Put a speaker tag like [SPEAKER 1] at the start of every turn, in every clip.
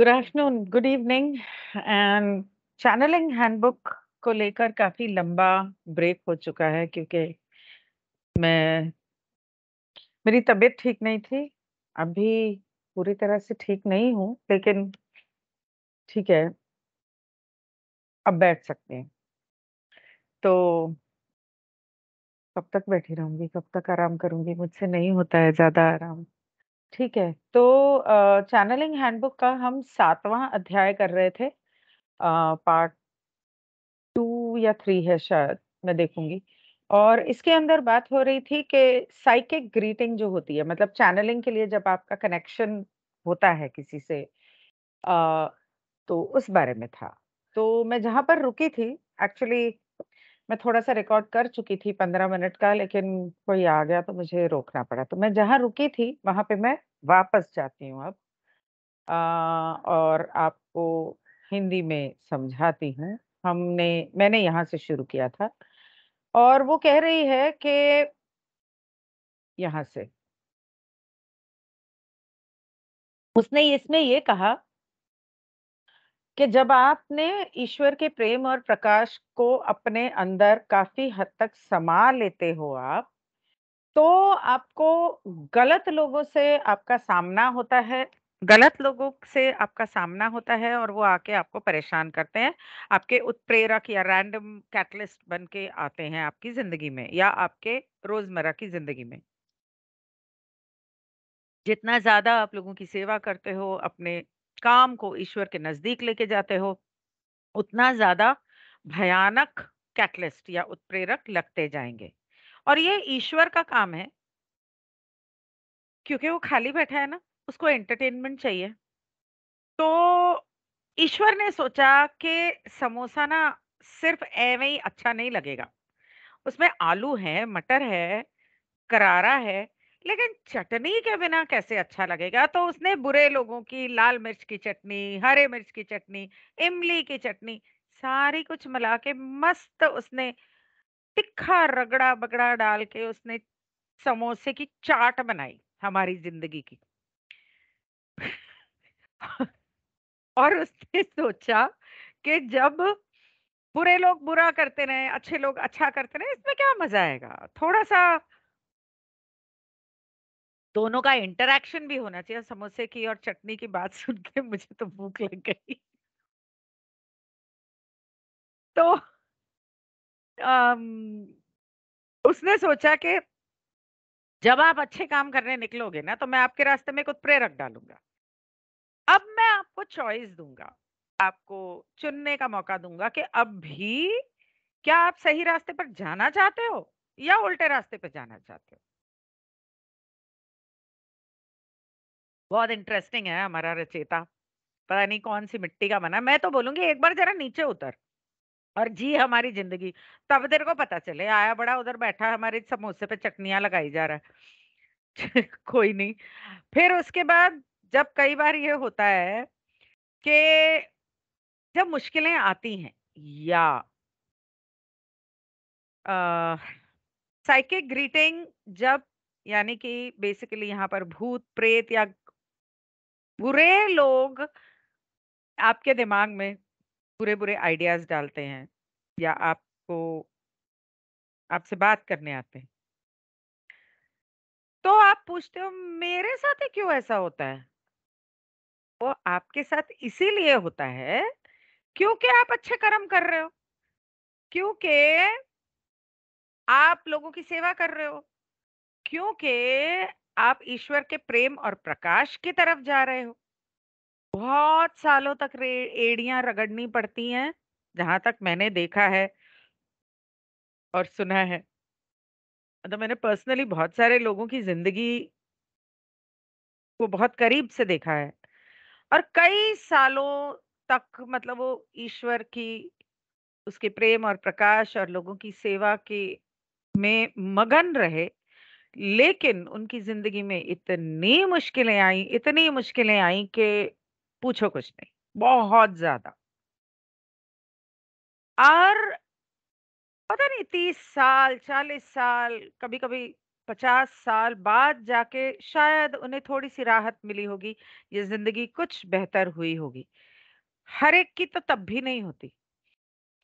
[SPEAKER 1] Good afternoon good evening and channelling handbook को लेकर काफ़ी लंबा ब्रेक हो चुका है क्योंकि मैं मेरी तबीयत ठीक नहीं थी अभी पूरी तरह से ठीक नहीं हूँ लेकिन ठीक है अब बैठ सकते हैं तो कब तक बैठी रहूंगी कब तक आराम करूंगी मुझसे नहीं होता है ज़्यादा आराम ठीक है। तो चैनलिंग हैंडबुक का हम सातवां अध्याय कर रहे थे। पार्ट टू या थ्री है शायद, मैं देखूँगी। और इसके अंदर बात हो रही थी कि साइकिक ग्रीटिंग जो होती है, मतलब चैनलिंग के लिए जब आपका कनेक्शन होता है किसी से आ, तो उस बारे में था। तो मैं जहाँ पर रुकी थी एक्चुअली मैं थोड़ा सा रिकॉर्ड कर चुकी थी पंद्रह मिनट का लेकिन कोई आ गया तो मुझे रोकना पड़ा तो मैं जहाँ रुकी थी वहाँ पे मैं वापस जाती हूँ अब आ, और आपको हिंदी में समझाती हूँ हमने मैंने यहाँ से शुरू किया था और वो कह रही है कि यहाँ से उसने इसमें ये कहा कि जब आपने ईश्वर के प्रेम और प्रकाश को अपने अंदर काफी हद तक समा लेते हो आप तो आपको गलत लोगों से आपका सामना होता है गलत लोगों से आपका सामना होता है और वो आके आपको परेशान करते हैं आपके उत्प्रेरक या रैंडम कैटलिस्ट बन के आते हैं आपकी जिंदगी में या आपके रोजमर्रा की जिंदगी में जितना ज्यादा आप लोगों की सेवा करते हो अपने काम को ईश्वर के नजदीक लेके जाते हो उतना ज्यादा भयानक कैटलिस्ट या उत्प्रेरक लगते जाएंगे और ये ईश्वर का काम है क्योंकि वो खाली बैठा है ना उसको एंटरटेनमेंट चाहिए तो ईश्वर ने सोचा कि समोसा ना सिर्फ एवं ही अच्छा नहीं लगेगा उसमें आलू है मटर है करारा है लेकिन चटनी के बिना कैसे अच्छा लगेगा तो उसने बुरे लोगों की लाल मिर्च की चटनी हरे मिर्च की चटनी इमली की चटनी सारी कुछ मिला के मस्त उसने तिखा रगड़ा बगड़ा डाल के उसने समोसे की चाट बनाई हमारी जिंदगी की और उसने सोचा कि जब बुरे लोग बुरा करते रहे अच्छे लोग अच्छा करते रहे इसमें क्या मजा आएगा थोड़ा सा दोनों का इंटरेक्शन भी होना चाहिए समोसे की और चटनी की बात सुन के मुझे तो भूख लग गई तो आम, उसने सोचा कि जब आप अच्छे काम करने निकलोगे ना तो मैं आपके रास्ते में कुछ प्रेरक डालूंगा अब मैं आपको चॉइस दूंगा आपको चुनने का मौका दूंगा कि अब भी क्या आप सही रास्ते पर जाना चाहते हो या उल्टे रास्ते पर जाना चाहते हो बहुत इंटरेस्टिंग है हमारा रचेता पता नहीं कौन सी मिट्टी का बना मैं तो बोलूंगी एक बार जरा नीचे उतर और जी हमारी जिंदगी तब तेरे को पता चले आया बड़ा उधर बैठा हमारे समोसे पे चटनियां लगाई जा रहा है कोई नहीं फिर उसके बाद जब कई बार ये होता है कि जब मुश्किलें आती हैं या साइकिक ग्रीटिंग जब यानी कि बेसिकली यहाँ पर भूत प्रेत या बुरे लोग आपके दिमाग में बुरे बुरे आइडियाज डालते हैं या आपको आपसे बात करने आते हैं तो आप पूछते हो मेरे साथ ही क्यों ऐसा होता है वो आपके साथ इसीलिए होता है क्योंकि आप अच्छे कर्म कर रहे हो क्योंकि आप लोगों की सेवा कर रहे हो क्योंकि आप ईश्वर के प्रेम और प्रकाश की तरफ जा रहे हो बहुत सालों तक एड़ियां रगड़नी पड़ती हैं जहां तक मैंने देखा है और सुना है तो मैंने पर्सनली बहुत सारे लोगों की जिंदगी को बहुत करीब से देखा है और कई सालों तक मतलब वो ईश्वर की उसके प्रेम और प्रकाश और लोगों की सेवा के में मगन रहे लेकिन उनकी जिंदगी में इतनी मुश्किलें आई इतनी मुश्किलें आई कि पूछो कुछ नहीं बहुत ज्यादा और पता नहीं तीस साल चालीस साल कभी कभी पचास साल बाद जाके शायद उन्हें थोड़ी सी राहत मिली होगी ये जिंदगी कुछ बेहतर हुई होगी हर एक की तो तब भी नहीं होती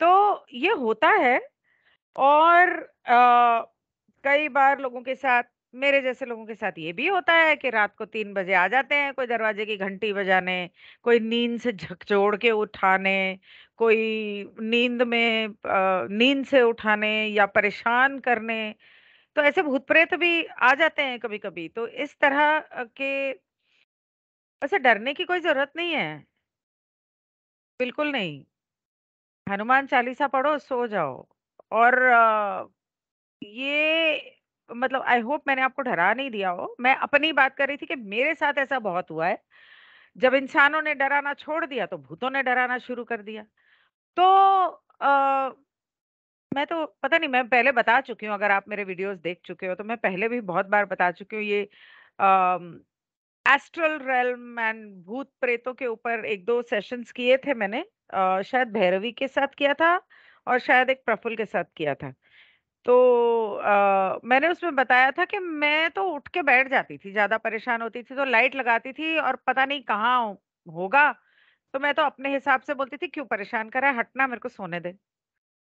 [SPEAKER 1] तो ये होता है और आ, कई बार लोगों के साथ मेरे जैसे लोगों के साथ ये भी होता है कि रात को तीन बजे आ जाते हैं कोई दरवाजे की घंटी बजाने कोई नींद से झकझोड़ के उठाने कोई नींद में नींद से उठाने या परेशान करने तो ऐसे भूत प्रेत भी आ जाते हैं कभी कभी तो इस तरह के ऐसे डरने की कोई जरूरत नहीं है बिल्कुल नहीं हनुमान चालीसा पढ़ो सो जाओ और ये मतलब आई होप मैंने आपको डरा नहीं दिया हो। मैं अपनी बात कर रही थी कि मेरे साथ ऐसा बहुत हुआ है। जब इंसानों ने डराना छोड़ दिया तो भूतों ने डराना शुरू कर दिया। तो आ, मैं तो पता नहीं मैं पहले बता चुकी हूँ अगर आप मेरे वीडियोज़ देख चुके हो तो मैं पहले भी बहुत बार बता चुकी हूँ ये एस्ट्रल रेलम एंड भूत प्रेतों के ऊपर एक दो सेशंस किए थे मैंने आ, शायद भैरवी के साथ किया था और शायद एक प्रफुल के साथ किया था। तो आ, मैंने उसमें बताया था कि मैं तो उठ के बैठ जाती थी ज्यादा परेशान होती थी तो लाइट लगाती थी और पता नहीं कहाँ होगा तो मैं तो अपने हिसाब से बोलती थी क्यों परेशान करा है? हटना मेरे को सोने दे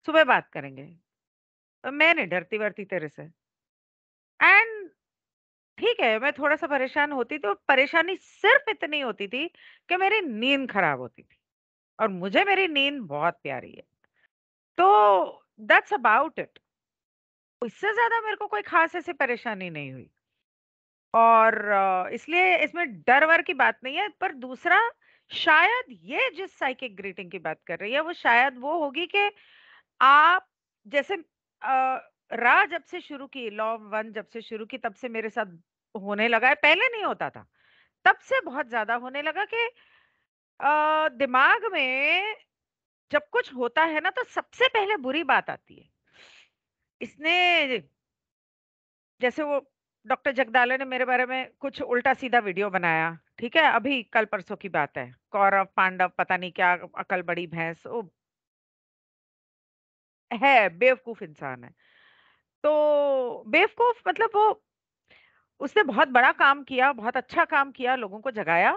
[SPEAKER 1] सुबह बात करेंगे तो मैं नहीं डरती वरती तेरे से एंड ठीक है मैं थोड़ा सा परेशान होती थी तो परेशानी सिर्फ इतनी होती थी कि मेरी नींद खराब होती थी और मुझे मेरी नींद बहुत प्यारी है तो दैट्स अबाउट इट इससे ज्यादा मेरे को कोई खास ऐसी परेशानी नहीं हुई और इसलिए इसमें डर वर की बात नहीं है पर दूसरा शायद ये जिस साइकिक ग्रीटिंग की बात कर रही है वो शायद वो होगी कि आप जैसे राह रा जब से शुरू की लॉ वन जब से शुरू की तब से मेरे साथ होने लगा है पहले नहीं होता था तब से बहुत ज्यादा होने लगा कि दिमाग में जब कुछ होता है ना तो सबसे पहले बुरी बात आती है इसने जैसे वो डॉक्टर जगदाले ने मेरे बारे में कुछ उल्टा सीधा वीडियो बनाया ठीक है अभी कल परसों की बात है कौरव पांडव पता नहीं क्या अकल बड़ी भैंस ओ है बेवकूफ इंसान है तो बेवकूफ मतलब वो उसने बहुत बड़ा काम किया बहुत अच्छा काम किया लोगों को जगाया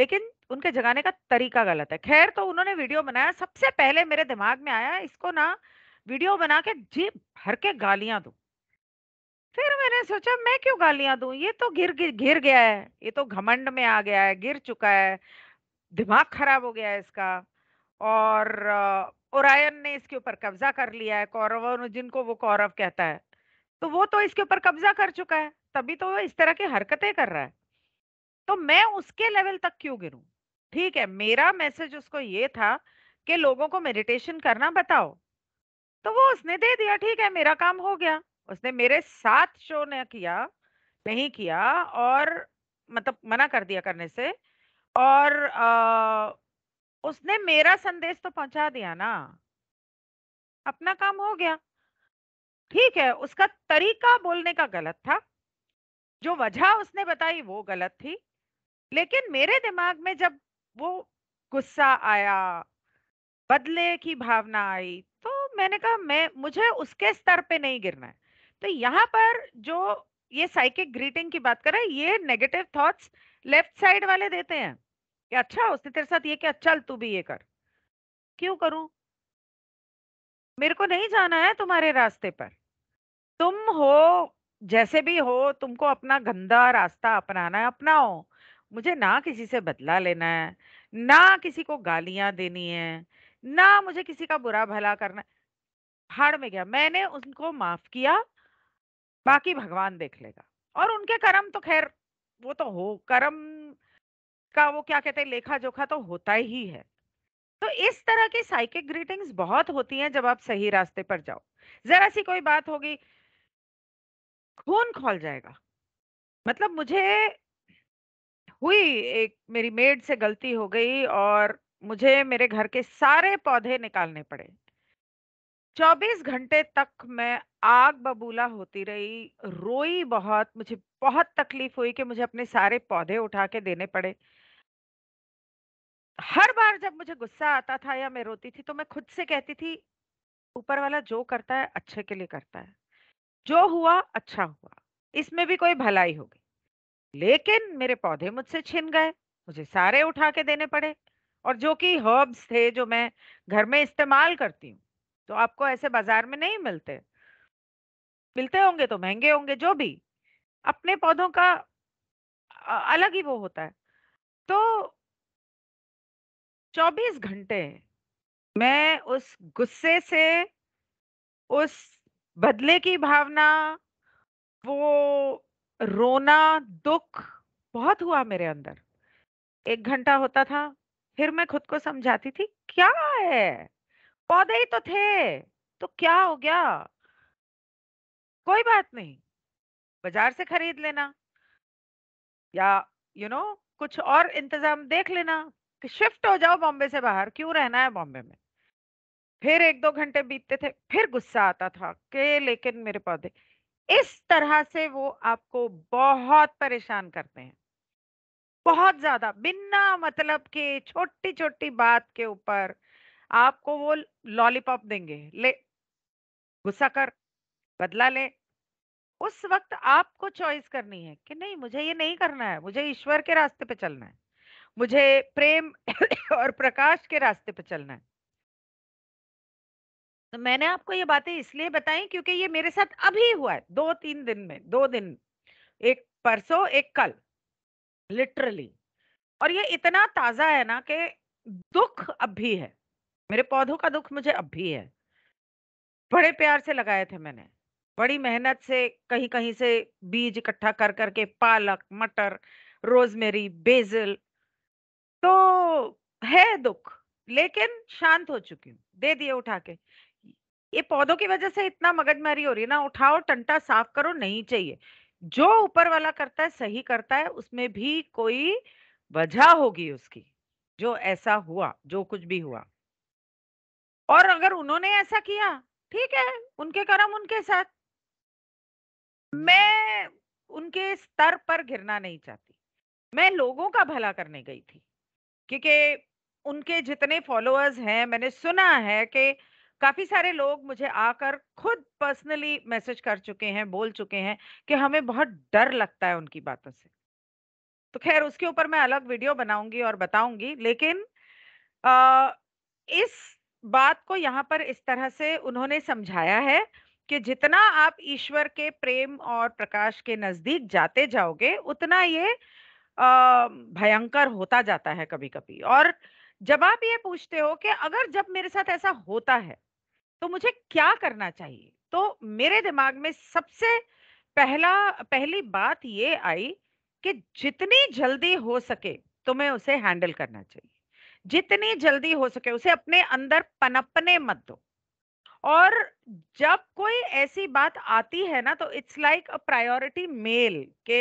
[SPEAKER 1] लेकिन उनके जगाने का तरीका गलत है खैर तो उन्होंने वीडियो बनाया सबसे पहले मेरे दिमाग में आया इसको ना वीडियो बना के जी भर के गालियां दो फिर मैंने सोचा मैं क्यों गालियां दू ये तो गिर गिर गया है ये तो घमंड में आ गया है गिर चुका है दिमाग खराब हो गया है इसका और ओरायन ने इसके ऊपर कब्जा कर लिया है कौरव जिनको वो कौरव कहता है तो वो तो इसके ऊपर कब्जा कर चुका है तभी तो वो इस तरह की हरकतें कर रहा है तो मैं उसके लेवल तक क्यों गिरूं ठीक है मेरा मैसेज उसको ये था कि लोगों को मेडिटेशन करना बताओ तो वो उसने दे दिया ठीक है मेरा काम हो गया उसने मेरे साथ शो ने किया नहीं किया और मतलब मना कर दिया करने से और आ, उसने मेरा संदेश तो पहुंचा दिया ना अपना काम हो गया ठीक है उसका तरीका बोलने का गलत था जो वजह उसने बताई वो गलत थी लेकिन मेरे दिमाग में जब वो गुस्सा आया बदले की भावना आई मैंने कहा मैं मुझे उसके स्तर पे नहीं गिरना है तो यहाँ पर जो ये साइकिक ग्रीटिंग की बात करें ये नेगेटिव थॉट्स लेफ्ट साइड वाले देते हैं कि अच्छा उसने तेरे साथ ये क्या चल तू भी ये कर क्यों करूं मेरे को नहीं जाना है तुम्हारे रास्ते पर तुम हो जैसे भी हो तुमको अपना गंदा रास्ता अपनाना है अपनाओ मुझे ना किसी से बदला लेना है ना किसी को गालियां देनी है ना मुझे किसी का बुरा भला करना है हाड़ में गया मैंने उनको माफ किया बाकी भगवान देख लेगा और उनके कर्म तो खैर वो तो हो कर्म का वो क्या कहते हैं लेखा जोखा तो होता ही है तो इस तरह की साइकिक ग्रीटिंग्स बहुत होती हैं जब आप सही रास्ते पर जाओ जरा सी कोई बात होगी खून खोल जाएगा मतलब मुझे हुई एक मेरी मेड से गलती हो गई और मुझे मेरे घर के सारे पौधे निकालने पड़े चौबीस घंटे तक मैं आग बबूला होती रही, रोई बहुत, मुझे बहुत तकलीफ हुई कि मुझे अपने सारे पौधे उठा के देने पड़े। हर बार जब मुझे गुस्सा आता था या मैं रोती थी, तो मैं खुद से कहती थी, ऊपर वाला जो करता है, अच्छे के लिए करता है। जो हुआ, अच्छा हुआ। इसमें भी कोई भलाई होगी। लेकिन मेरे पौधे मुझसे छिन गए, मुझे सारे उठा के देने पड़े और जो कि हर्ब्स थे, जो मैं घर में इस्तेमाल करती हूँ। तो आपको ऐसे बाजार में नहीं मिलते मिलते होंगे तो महंगे होंगे जो भी अपने पौधों का अलग ही वो होता है तो 24 घंटे मैं उस गुस्से से उस बदले की भावना वो रोना दुख बहुत हुआ मेरे अंदर एक घंटा होता था फिर मैं खुद को समझाती थी क्या है पौधे ही तो थे तो क्या हो गया कोई बात नहीं बाजार से खरीद लेना या यू you नो know, कुछ और इंतजाम देख लेना कि शिफ्ट हो जाओ बॉम्बे से बाहर क्यों रहना है बॉम्बे में फिर एक दो घंटे बीतते थे फिर गुस्सा आता था के लेकिन मेरे पौधे इस तरह से वो आपको बहुत परेशान करते हैं बहुत ज्यादा बिना मतलब के छोटी छोटी बात के ऊपर आपको वो लॉलीपॉप देंगे ले गुस्सा कर बदला ले उस वक्त आपको चॉइस करनी है कि नहीं मुझे ये नहीं करना है मुझे ईश्वर के रास्ते पे चलना है मुझे प्रेम और प्रकाश के रास्ते पे चलना है तो मैंने आपको ये बातें इसलिए बताई क्योंकि ये मेरे साथ अभी हुआ है दो तीन दिन में दो दिन एक परसों एक कल लिटरली और ये इतना ताजा है ना कि दुख अब भी है मेरे पौधों का दुख मुझे अब भी है। बड़े प्यार से लगाए थे मैंने। बड़ी मेहनत से कहीं-कहीं से बीज इकट्ठा कर करके पालक, मटर, रोज़मेरी, बेजल तो है दुख, लेकिन शांत हो चुकी हूँ। दे दिए उठा के। ये पौधों की वज़ह से इतना मगजमारी हो रही है ना, उठाओ, टंटा साफ करो, नहीं चाहिए। जो ऊपर वाला करता है, सही करता है, उसमें भी कोई वज़ह होगी उसकी, जो ऐसा हुआ, जो कुछ भी हुआ। और अगर उन्होंने ऐसा किया ठीक है उनके कर्म उनके साथ मैं उनके स्तर पर गिरना नहीं चाहती मैं लोगों का भला करने गई थी क्योंकि उनके जितने फॉलोअर्स हैं मैंने सुना है कि काफी सारे लोग मुझे आकर खुद पर्सनली मैसेज कर चुके हैं बोल चुके हैं कि हमें बहुत डर लगता है उनकी बातों से तो खैर उसके ऊपर मैं अलग वीडियो बनाऊंगी और बताऊंगी लेकिन आ, इस बात को यहाँ पर इस तरह से उन्होंने समझाया है कि जितना आप ईश्वर के प्रेम और प्रकाश के नजदीक जाते जाओगे उतना ये भयंकर होता जाता है कभी कभी और जब आप ये पूछते हो कि अगर जब मेरे साथ ऐसा होता है तो मुझे क्या करना चाहिए तो मेरे दिमाग में सबसे पहला पहली बात ये आई कि जितनी जल्दी हो सके तुम्हें तो उसे हैंडल करना चाहिए जितनी जल्दी हो सके उसे अपने अंदर पनपने मत दो और जब कोई ऐसी बात आती है ना तो it's like a priority mail के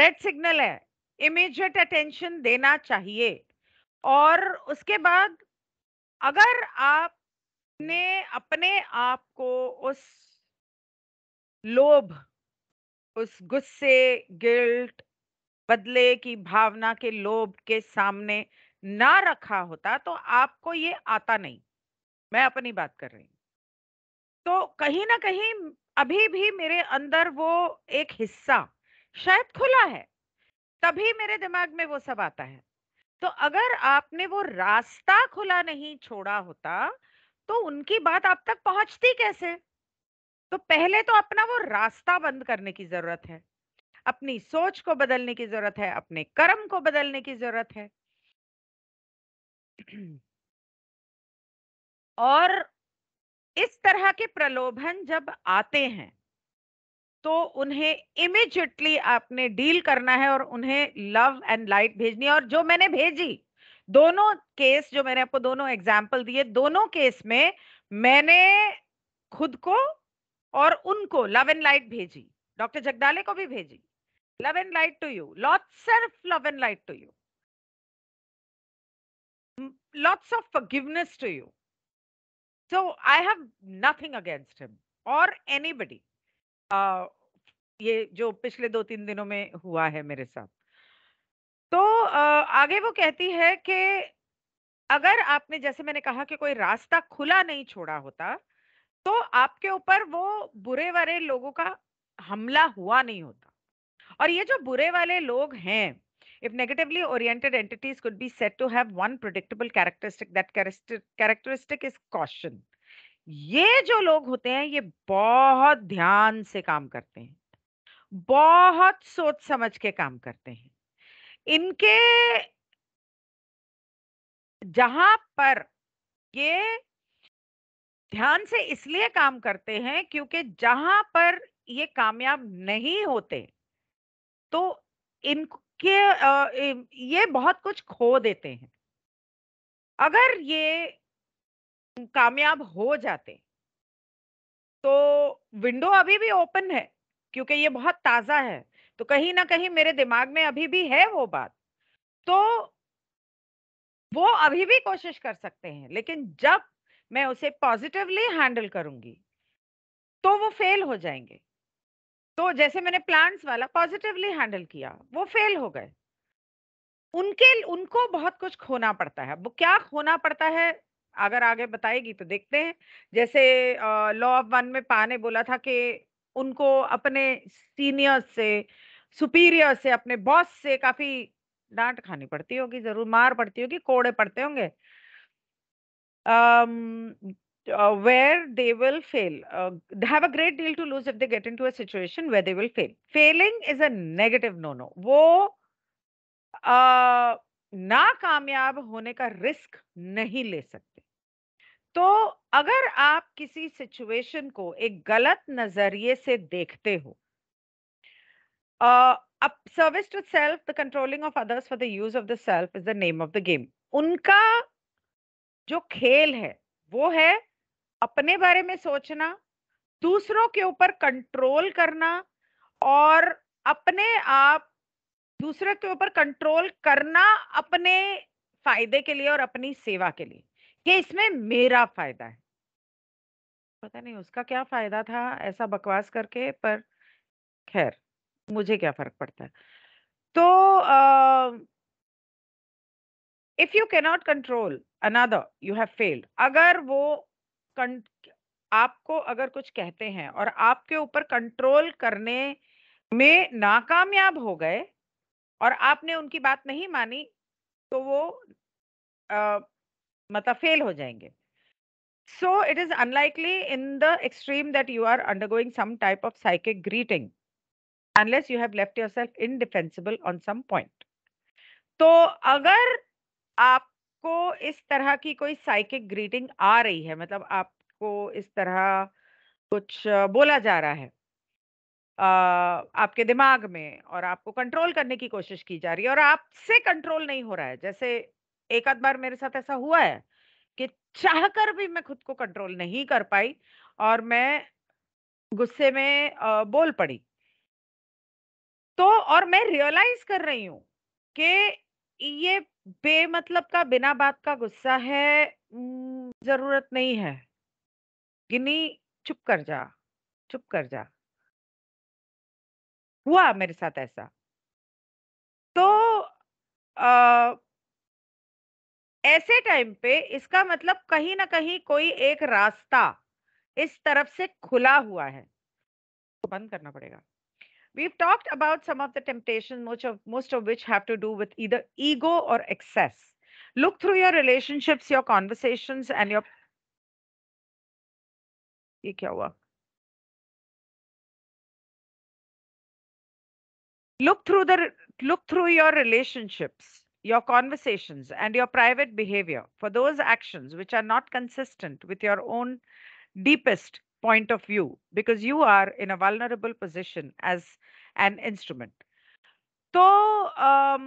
[SPEAKER 1] रेड सिग्नल है इमीजिएट अटेंशन देना चाहिए और उसके बाद अगर आपने अपने आप को उस लोभ उस गुस्से गिल्ट बदले की भावना के लोभ के सामने ना रखा होता तो आपको ये आता नहीं मैं अपनी बात कर रही तो कहीं ना कहीं अभी भी मेरे अंदर वो एक हिस्सा शायद खुला है तभी मेरे दिमाग में वो सब आता है तो अगर आपने वो रास्ता खुला नहीं छोड़ा होता तो उनकी बात आप तक पहुंचती कैसे तो पहले तो अपना वो रास्ता बंद करने की जरूरत है अपनी सोच को बदलने की जरूरत है अपने कर्म को बदलने की जरूरत है और इस तरह के प्रलोभन जब आते हैं तो उन्हें इमिजिएटली आपने डील करना है और उन्हें लव एंड लाइट भेजनी है और जो मैंने भेजी दोनों केस जो मैंने आपको दोनों एग्जाम्पल दिए दोनों केस में मैंने खुद को और उनको लव एंड लाइट भेजी डॉक्टर जगदाले को भी भेजी love and light to you lots of love and light to you lots of forgiveness to you so i have nothing against him or anybody uh, ye jo pichle do teen dino mein hua hai mere sath to uh, aage wo kehti hai ki अगर आपने जैसे मैंने कहा कि कोई रास्ता खुला नहीं छोड़ा होता तो आपके ऊपर वो बुरे वाले लोगों का हमला हुआ नहीं होता और ये जो बुरे वाले लोग हैं if negatively oriented entities could be said to have one predictable characteristic that characteristic is caution ये जो लोग होते हैं ये बहुत ध्यान से काम करते हैं बहुत सोच समझ के काम करते हैं इनके जहां पर ये ध्यान से इसलिए काम करते हैं क्योंकि जहां पर ये कामयाब नहीं होते तो इनके ये बहुत कुछ खो देते हैं अगर ये कामयाब हो जाते तो विंडो अभी भी ओपन है क्योंकि ये बहुत ताज़ा है तो कहीं ना कहीं मेरे दिमाग में अभी भी है वो बात तो वो अभी भी कोशिश कर सकते हैं लेकिन जब मैं उसे पॉजिटिवली हैंडल करूंगी तो वो फेल हो जाएंगे तो जैसे मैंने प्लांट्स वाला पॉजिटिवली हैंडल किया वो फेल हो गए उनके उनको बहुत कुछ खोना पड़ता है वो क्या खोना पड़ता है अगर आगे बताएगी तो देखते हैं जैसे लॉ ऑफ वन में पाने बोला था कि उनको अपने सीनियर से सुपीरियर से अपने बॉस से काफी डांट खानी पड़ती होगी जरूर मार पड़ती होगी कोड़े पड़ते होंगे uh, where they will fail. Uh, they have a great deal to lose if they get into a situation where they will fail. Failing is a negative no no. वो uh, ना कामयाब होने का रिस्क नहीं ले सकते तो अगर आप किसी सिचुएशन को एक गलत नजरिए से देखते हो up service to self the controlling of others for the use of the self is the name of the game उनका जो खेल है वो है अपने बारे में सोचना दूसरों के ऊपर कंट्रोल करना और अपने आप दूसरे के ऊपर कंट्रोल करना अपने फायदे के लिए और अपनी सेवा के लिए कि इसमें मेरा फायदा है पता नहीं उसका क्या फायदा था ऐसा बकवास करके पर खैर मुझे क्या फर्क पड़ता है तो if you not control another you have failed अगर वो आपको अगर कुछ कहते हैं और आपके ऊपर कंट्रोल करने में नाकामयाब हो गए और आपने उनकी बात नहीं मानी तो वो आ, मतलब फेल हो जाएंगे so it is unlikely in the extreme that you are undergoing some type of psychic greeting unless you have left yourself indefensible on some point तो अगर आप आपको इस तरह की कोई साइकिक ग्रीटिंग आ रही है मतलब आपको इस तरह कुछ बोला जा रहा है आपके दिमाग में और आपको कंट्रोल करने की कोशिश की जा रही है और आपसे कंट्रोल नहीं हो रहा है जैसे एक आध बार मेरे साथ ऐसा हुआ है कि चाहकर भी मैं खुद को कंट्रोल नहीं कर पाई और मैं गुस्से में बोल पड़ी तो और मैं रियलाइज कर रही हूँ कि ये बेमतलब का बिना बात का गुस्सा है जरूरत नहीं है गिनी चुप कर जा चुप कर जा हुआ मेरे साथ ऐसा तो अ, ऐसे टाइम पे इसका मतलब कहीं ना कहीं कोई एक रास्ता इस तरफ से खुला हुआ है तो बंद करना पड़ेगा We've talked about some of the temptations, most of, most of which have to do with either ego or excess. Look through your relationships, your conversations, and your. ये क्या Look through the look through your relationships, your conversations, and your private behavior for those actions which are not consistent with your own deepest point of view because you are in a vulnerable position as an instrument. to तो, um,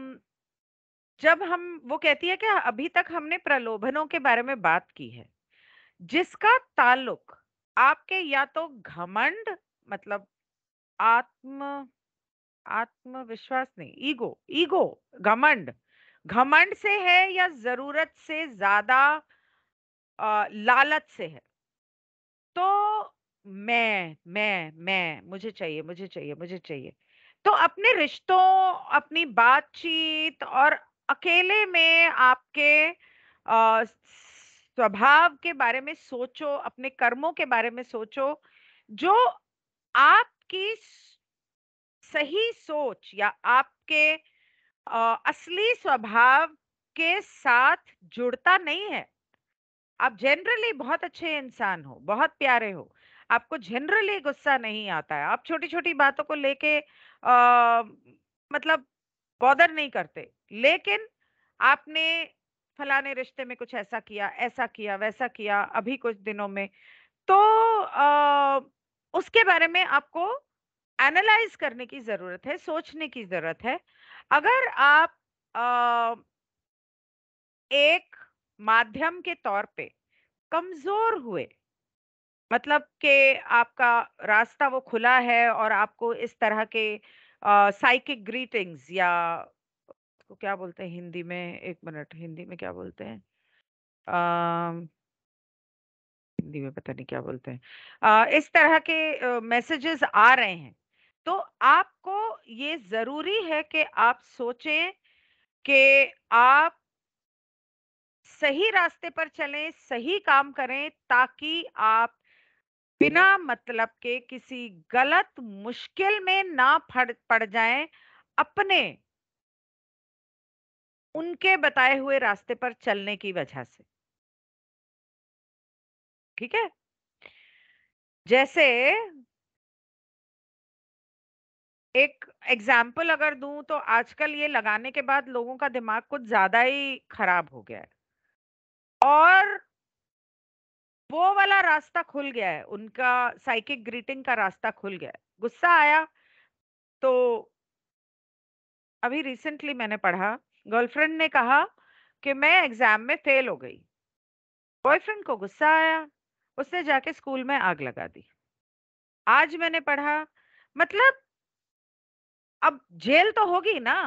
[SPEAKER 1] जब हम वो कहती है कि अभी तक हमने प्रलोभनों के बारे में बात की है जिसका ताल्लुक आपके या तो घमंड मतलब आत्म आत्मविश्वास नहीं ईगो ईगो घमंड घमंड से है या जरूरत से ज्यादा लालच से है तो मैं मैं मैं मुझे चाहिए मुझे चाहिए मुझे चाहिए तो अपने रिश्तों अपनी बातचीत और अकेले में आपके स्वभाव के बारे में सोचो अपने कर्मों के बारे में सोचो जो आपकी सही सोच या आपके आ, असली स्वभाव के साथ जुड़ता नहीं है आप जनरली बहुत अच्छे इंसान हो बहुत प्यारे हो आपको जनरली गुस्सा नहीं आता है आप छोटी छोटी बातों को लेके मतलब बॉदर नहीं करते लेकिन आपने फलाने रिश्ते में कुछ ऐसा किया ऐसा किया वैसा किया अभी कुछ दिनों में तो आ, उसके बारे में आपको एनालाइज करने की जरूरत है सोचने की जरूरत है अगर आप आ, एक माध्यम के तौर पे कमजोर हुए मतलब के आपका रास्ता वो खुला है और आपको इस तरह के साइकिक ग्रीटिंग्स या तो क्या बोलते हैं हिंदी में एक मिनट हिंदी में क्या बोलते हैं आ, हिंदी में पता नहीं क्या बोलते हैं आ, इस तरह के मैसेजेस आ रहे हैं तो आपको ये जरूरी है कि आप सोचें कि आप सही रास्ते पर चलें सही काम करें ताकि आप बिना मतलब के किसी गलत मुश्किल में ना पड़ जाए अपने उनके बताए हुए रास्ते पर चलने की वजह से ठीक है जैसे एक एग्जाम्पल अगर दूं तो आजकल ये लगाने के बाद लोगों का दिमाग कुछ ज्यादा ही खराब हो गया है और वो वाला रास्ता खुल गया है उनका साइकिक ग्रीटिंग का रास्ता खुल गया है गुस्सा आया तो अभी रिसेंटली मैंने पढ़ा गर्लफ्रेंड ने कहा कि मैं एग्जाम में फेल हो गई बॉयफ्रेंड को गुस्सा आया उसने जाके स्कूल में आग लगा दी आज मैंने पढ़ा मतलब अब जेल तो होगी ना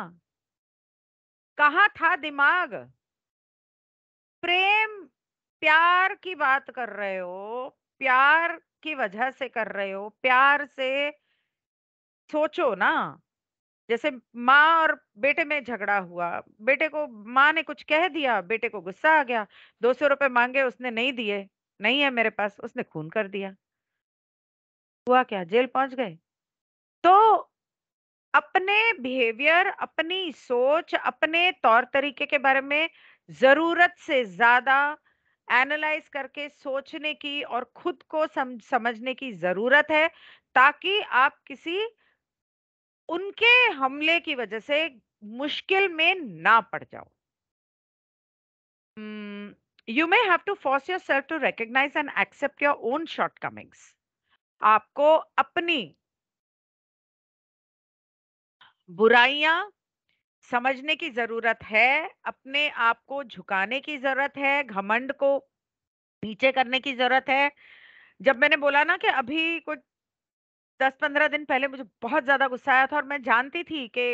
[SPEAKER 1] कहा था दिमाग प्रेम प्यार की बात कर रहे हो प्यार की वजह से कर रहे हो प्यार से सोचो ना जैसे माँ और बेटे में झगड़ा हुआ बेटे को माँ ने कुछ कह दिया बेटे को गुस्सा आ गया दो सौ रुपए मांगे उसने नहीं दिए नहीं है मेरे पास उसने खून कर दिया हुआ क्या जेल पहुंच गए तो अपने बिहेवियर अपनी सोच अपने तौर तरीके के बारे में ज़रूरत से ज़्यादा एनालाइज करके सोचने की और खुद को सम, समझने की ज़रूरत है ताकि आप किसी उनके हमले की वजह से मुश्किल में ना पड़ जाओ you may have to force yourself to recognise and accept your own shortcomings आपको अपनी बुराइयां समझने की जरूरत है अपने आप को झुकाने की जरूरत है घमंड को नीचे करने की जरूरत है जब मैंने बोला ना कि अभी कुछ दस पंद्रह दिन पहले मुझे बहुत ज्यादा गुस्सा आया था और मैं जानती थी कि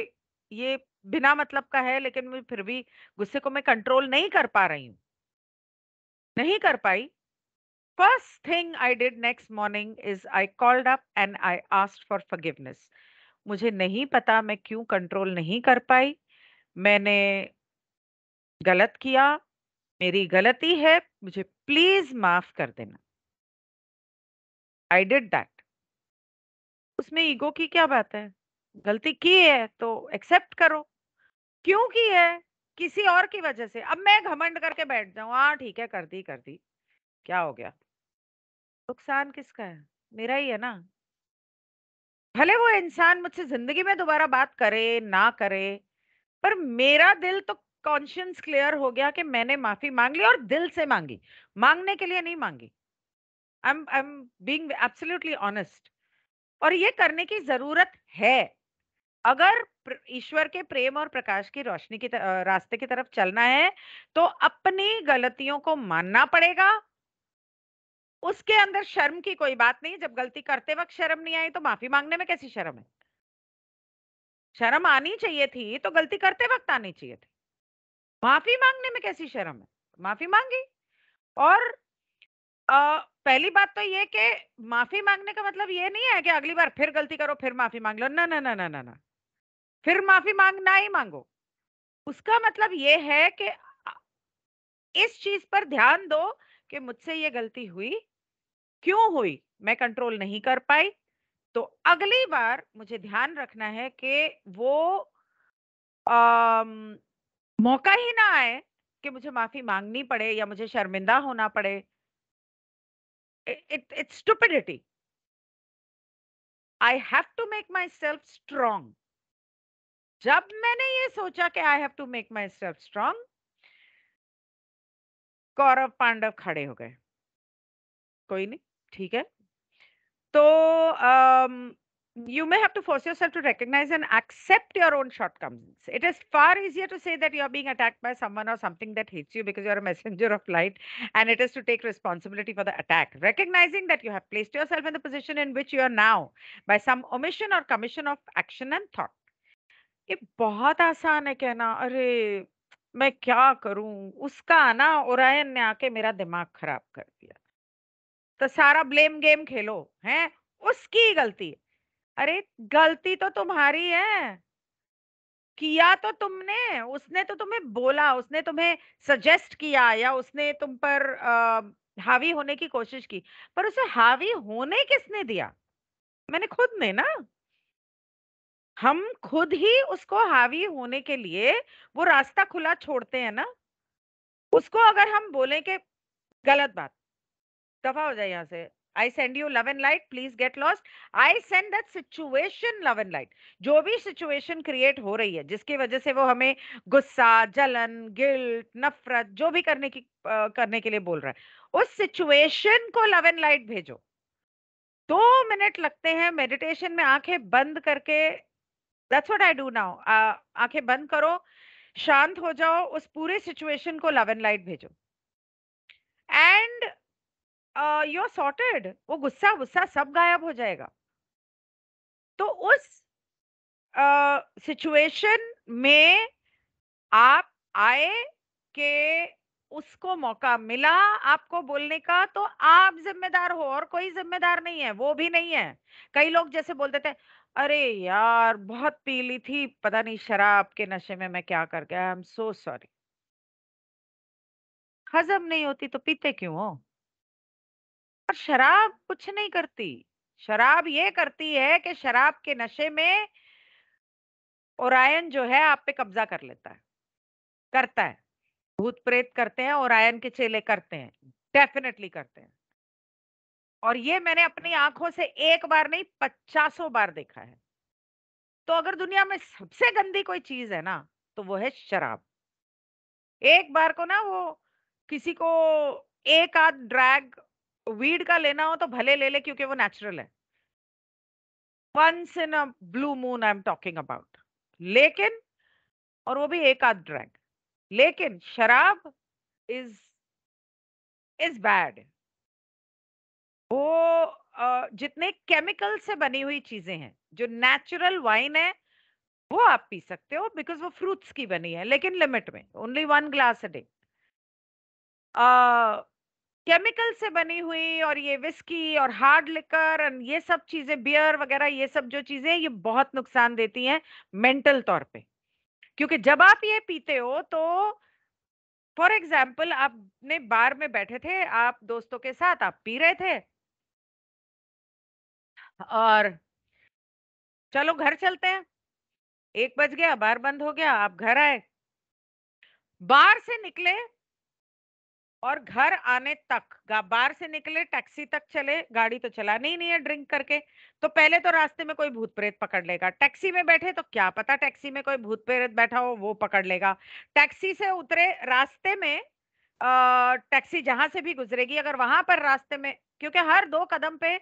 [SPEAKER 1] ये बिना मतलब का है लेकिन मैं फिर भी गुस्से को मैं कंट्रोल नहीं कर पा रही हूँ नहीं कर पाई first thing I did next morning is I called up and I asked for forgiveness मुझे नहीं पता मैं क्यों कंट्रोल नहीं कर पाई मैंने गलत किया मेरी गलती है मुझे प्लीज माफ कर देना आई डिड दैट उसमें ईगो की क्या बात है गलती की है तो एक्सेप्ट करो क्यों की है किसी और की वजह से अब मैं घमंड करके बैठ जाऊं हाँ ठीक है कर दी कर दी क्या हो गया नुकसान किसका है मेरा ही है ना भले वो इंसान मुझसे ज़िंदगी में दोबारा बात करे, ना करे, पर मेरा दिल तो कॉन्शियंस क्लियर हो गया कि मैंने माफ़ी मांग ली और दिल से मांगी मांगने के लिए नहीं मांगी I am I am being और ये करने की ज़रूरत है। अगर ईश्वर के प्रेम और प्रकाश की रोशनी की रास्ते की तरफ चलना है, तो अपनी गलतियों को मानना पड़ेगा उसके अंदर शर्म की कोई बात नहीं जब गलती करते वक्त शर्म नहीं आई तो माफी मांगने में कैसी शर्म है शर्म आनी चाहिए थी तो गलती करते वक्त आनी चाहिए थी माफी मांगने में कैसी शर्म है माफी मांगी और आ, पहली बात तो ये कि माफी मांगने का मतलब ये नहीं है कि अगली बार फिर गलती करो फिर माफी मांग लो ना ना ना ना ना ना फिर माफी मांगना ही मांगो उसका मतलब ये है कि इस चीज पर ध्यान दो कि मुझसे ये गलती हुई क्यों हुई मैं कंट्रोल नहीं कर पाई तो अगली बार मुझे ध्यान रखना है कि वो आ, मौका ही ना आए कि मुझे माफी मांगनी पड़े या मुझे शर्मिंदा होना पड़े it it's stupidity I have to make myself strong जब मैंने ये सोचा कि I have to make myself strong Kaurav Pandav खड़े हो गए कोई नहीं ठीक है तो you may have to force yourself to recognise and accept your own short it is far easier to say that you are being attack by someone or something that hits you because you are messenger of light and it is to take responsibility for the attack recognising that you have placed your in the position in which you are now by some omission or commission of action and thought ये बहुत आसान है कहना अरे मैं क्या करूं उसका ना ओरायन ने आके मेरा दिमाग खराब कर दिया तो सारा ब्लेम गेम खेलो है उसकी गलती अरे गलती तो तुम्हारी है किया तो तुमने उसने तो तुम्हें बोला उसने तुम्हें सजेस्ट किया या उसने तुम पर आ, हावी होने की कोशिश की पर उसे हावी होने किसने दिया मैंने खुद ने ना हम खुद ही उसको हावी होने के लिए वो रास्ता खुला छोड़ते हैं ना उसको अगर हम बोले कि गलत बात दफा हो जाए यहाँ से I send you love and light please get lost I send that situation love and light जो भी सिचुएशन क्रिएट हो रही है जिसकी वजह से वो हमें गुस्सा जलन गिल्ट नफरत जो भी करने की करने के लिए बोल रहा है उस सिचुएशन को लव एंड लाइट भेजो दो मिनट लगते हैं मेडिटेशन में आंखें बंद करके that's what I do now आंखें बंद करो शांत हो जाओ उस पूरे सिचुएशन को लव एंड लाइट भेजो एंड यू आर सॉर्टेड वो गुस्सा गुस्सा सब गायब हो जाएगा तो उस सिचुएशन uh, में आप आए के उसको मौका मिला आपको बोलने का तो आप जिम्मेदार हो और कोई जिम्मेदार नहीं है वो भी नहीं है कई लोग जैसे बोलते थे अरे यार बहुत पी ली थी पता नहीं शराब के नशे में मैं क्या कर गया आई एम सो सॉरी हजम नहीं होती तो पीते क्यों हो पर शराब कुछ नहीं करती शराब ये करती है कि शराब के नशे में ओरायन जो है आप पे कब्जा कर लेता है करता है भूत प्रेत करते हैं ओरायन के चेले करते हैं डेफिनेटली करते हैं और ये मैंने अपनी आंखों से एक बार नहीं पचासों बार देखा है तो अगर दुनिया में सबसे गंदी कोई चीज है ना तो वो है शराब एक बार को ना वो किसी को एक आध ड्रैग वीड का लेना हो तो भले ले ले क्योंकि वो नेचुरल है once in a blue moon I am talking about लेकिन और वो भी एक आध ड्रैग लेकिन शराब इज इज बैड वो जितने केमिकल से बनी हुई चीजें हैं जो नेचुरल वाइन है वो आप पी सकते हो बिकॉज वो फ्रूट्स की बनी है लेकिन लिमिट में only one glass a day chemical से बनी हुई और ये विस्की और हार्ड लिकर एंड ये सब चीजें बियर वगैरह ये सब जो चीजें ये बहुत नुकसान देती हैं मेंटल तौर पे क्योंकि जब आप ये पीते हो तो फॉर एग्जाम्पल आपने बार में बैठे थे आप दोस्तों के साथ आप पी रहे थे और चलो घर चलते हैं एक बज गया बार बंद हो गया आप घर आए बार से निकले और घर आने तक बाहर से निकले टैक्सी तक चले गाड़ी तो चला नहीं नहीं है ड्रिंक करके तो पहले तो रास्ते में कोई भूत प्रेत पकड़ लेगा टैक्सी में बैठे तो क्या पता टैक्सी में कोई भूत प्रेत बैठा हो वो पकड़ लेगा टैक्सी से उतरे रास्ते में टैक्सी जहां से भी गुजरेगी अगर वहां पर रास्ते में क्योंकि हर दो कदम पे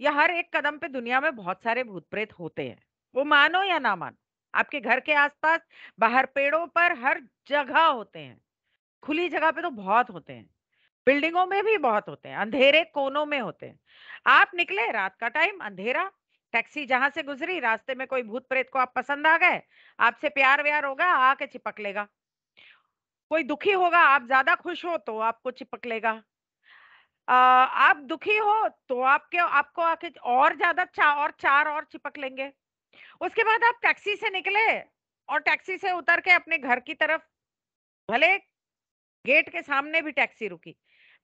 [SPEAKER 1] या हर एक कदम पे दुनिया में बहुत सारे भूत प्रेत होते हैं वो मानो या ना मानो आपके घर के आसपास बाहर पेड़ों पर हर जगह होते हैं खुली जगह पे तो बहुत होते हैं बिल्डिंगों में भी बहुत होते हैं अंधेरे कोनों में होते हैं आप निकले रात का टाइम अंधेरा टैक्सी जहां से गुजरी रास्ते में कोई भूत प्रेत को आप पसंद आ गए आपसे प्यार व्यार होगा आके चिपक लेगा कोई दुखी होगा आप ज्यादा खुश हो तो आपको चिपक लेगा आ, आप दुखी हो तो आपके आपको आके और ज्यादा चार और चार और चिपक लेंगे उसके बाद आप टैक्सी से निकले और टैक्सी से उतर के अपने घर की तरफ भले गेट के सामने भी टैक्सी रुकी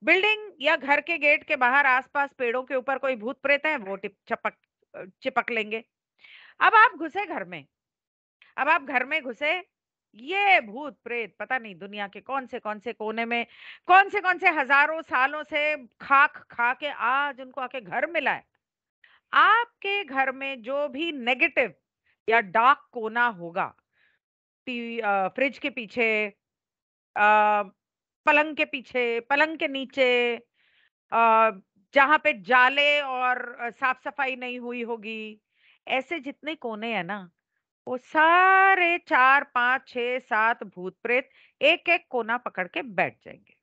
[SPEAKER 1] बिल्डिंग या घर के गेट के बाहर आसपास पेड़ों के ऊपर कोई भूत प्रेत है वो चपक चिपक लेंगे अब आप घुसे घर में अब आप घर में घुसे ये भूत प्रेत पता नहीं दुनिया के कौन से कौन से कोने में कौन से कौन से हजारों सालों से खाक खा के आज उनको आके घर मिला है आपके घर में जो भी नेगेटिव या डार्क कोना होगा फ्रिज के पीछे आ, पलंग के पीछे पलंग के नीचे जहां पे जाले और साफ सफाई नहीं हुई होगी ऐसे जितने कोने हैं ना वो सारे चार पांच छ सात भूत प्रेत एक एक कोना पकड़ के बैठ जाएंगे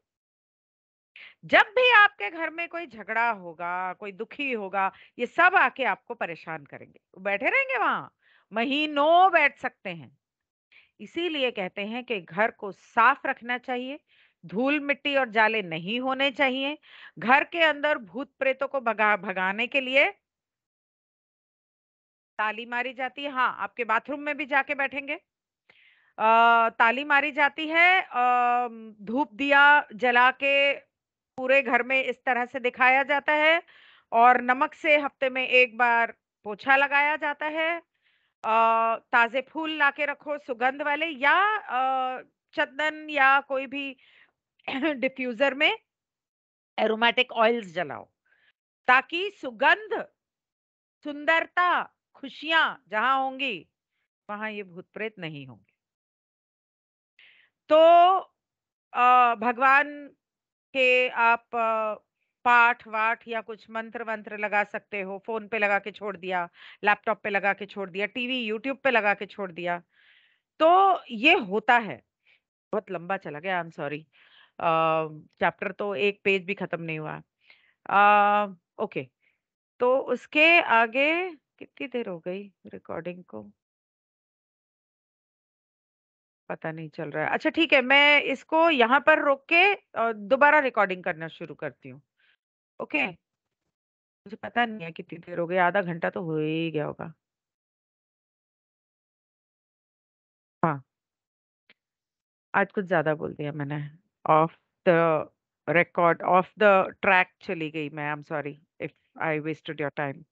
[SPEAKER 1] जब भी आपके घर में कोई झगड़ा होगा कोई दुखी होगा ये सब आके आपको परेशान करेंगे बैठे रहेंगे वहां महीनों बैठ सकते हैं इसीलिए कहते हैं कि घर को साफ रखना चाहिए धूल मिट्टी और जाले नहीं होने चाहिए घर के अंदर भूत प्रेतों को भगा भगाने के लिए ताली मारी जाती है हाँ आपके बाथरूम में भी जाके बैठेंगे आ, ताली मारी जाती है धूप दिया जला के पूरे घर में इस तरह से दिखाया जाता है और नमक से हफ्ते में एक बार पोछा लगाया जाता है आ, ताजे फूल लाके रखो सुगंध वाले या आ, चंदन या कोई भी डिफ्यूजर में एरोमेटिक ऑयल्स जलाओ ताकि सुगंध सुंदरता खुशियां जहां होंगी वहां ये भूत प्रेत नहीं होंगे तो भगवान के आप पाठ वाठ या कुछ मंत्र वंत्र लगा सकते हो फोन पे लगा के छोड़ दिया लैपटॉप पे लगा के छोड़ दिया टीवी यूट्यूब पे लगा के छोड़ दिया तो ये होता है बहुत लंबा चला गया आई एम सॉरी चैप्टर तो एक पेज भी खत्म नहीं हुआ ओके तो उसके आगे कितनी देर हो गई रिकॉर्डिंग को पता नहीं चल रहा है अच्छा ठीक है मैं इसको यहाँ पर रोक के दोबारा रिकॉर्डिंग करना शुरू करती हूँ ओके मुझे पता नहीं है कितनी देर हो गई आधा घंटा तो हो ही गया होगा हाँ आज कुछ ज्यादा बोल दिया मैंने of the record of the track chali gayi main i'm sorry if i wasted your time